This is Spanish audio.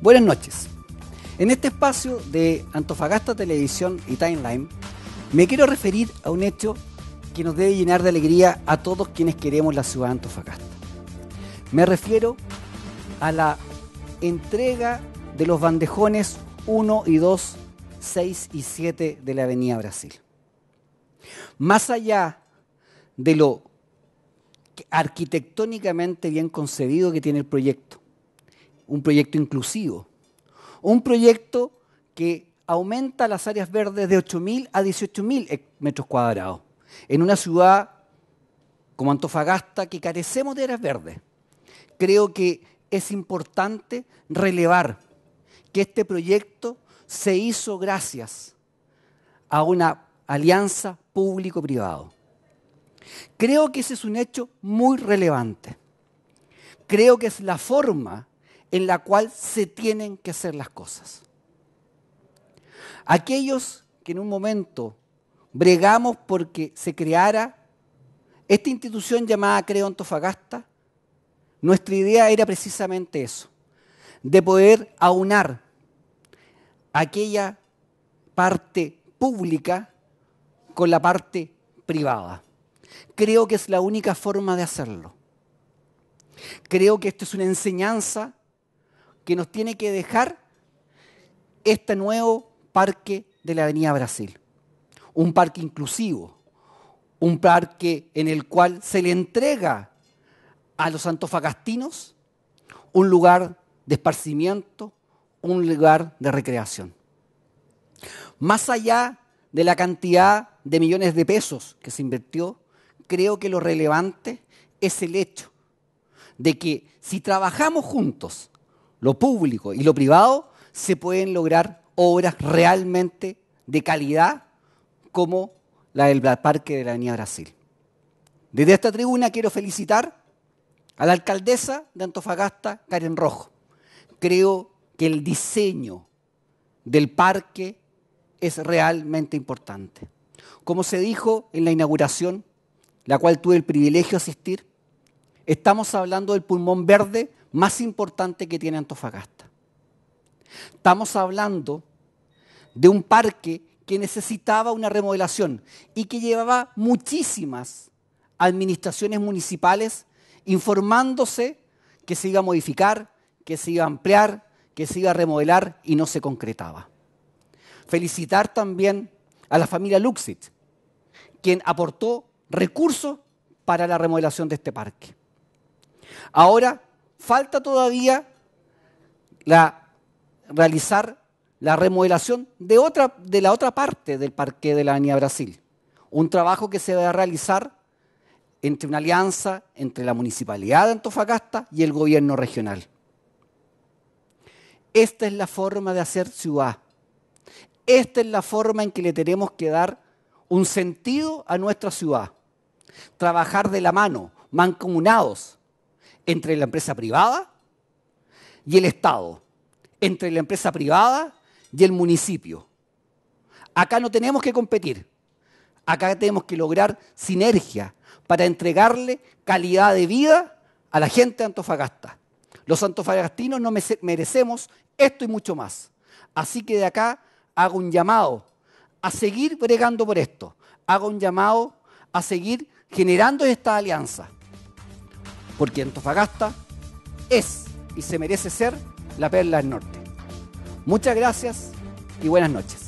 Buenas noches. En este espacio de Antofagasta Televisión y Timeline, me quiero referir a un hecho que nos debe llenar de alegría a todos quienes queremos la ciudad de Antofagasta. Me refiero a la entrega de los bandejones 1 y 2, 6 y 7 de la Avenida Brasil. Más allá de lo arquitectónicamente bien concebido que tiene el proyecto, un proyecto inclusivo, un proyecto que aumenta las áreas verdes de 8.000 a 18.000 metros cuadrados, en una ciudad como Antofagasta que carecemos de áreas verdes. Creo que es importante relevar que este proyecto se hizo gracias a una alianza público-privado. Creo que ese es un hecho muy relevante. Creo que es la forma en la cual se tienen que hacer las cosas. Aquellos que en un momento bregamos porque se creara esta institución llamada Creo Antofagasta, nuestra idea era precisamente eso, de poder aunar aquella parte pública con la parte privada. Creo que es la única forma de hacerlo. Creo que esto es una enseñanza que nos tiene que dejar este nuevo parque de la Avenida Brasil. Un parque inclusivo, un parque en el cual se le entrega a los antofagastinos un lugar de esparcimiento, un lugar de recreación. Más allá de la cantidad de millones de pesos que se invirtió, creo que lo relevante es el hecho de que si trabajamos juntos lo público y lo privado, se pueden lograr obras realmente de calidad como la del Parque de la Avenida Brasil. Desde esta tribuna quiero felicitar a la alcaldesa de Antofagasta, Karen Rojo. Creo que el diseño del parque es realmente importante. Como se dijo en la inauguración, la cual tuve el privilegio de asistir, Estamos hablando del pulmón verde más importante que tiene Antofagasta. Estamos hablando de un parque que necesitaba una remodelación y que llevaba muchísimas administraciones municipales informándose que se iba a modificar, que se iba a ampliar, que se iba a remodelar y no se concretaba. Felicitar también a la familia Luxit, quien aportó recursos para la remodelación de este parque. Ahora falta todavía realizar la remodelación de, la otra parte del Parque de la Avenida Brasil. Un trabajo que se va a realizar entre una alianza entre la Municipalidad de Antofagasta y el gobierno regional. Esta es la forma de hacer ciudad. Esta es la forma en que le tenemos que dar un sentido a nuestra ciudad. Trabajar de la mano, mancomunados, entre la empresa privada y el Estado, entre la empresa privada y el municipio. Acá no tenemos que competir, acá tenemos que lograr sinergia para entregarle calidad de vida a la gente de Antofagasta. Los antofagastinos no merecemos esto y mucho más. Así que de acá hago un llamado a seguir bregando por esto, hago un llamado a seguir generando esta alianza porque Antofagasta es y se merece ser la perla del norte. Muchas gracias y buenas noches.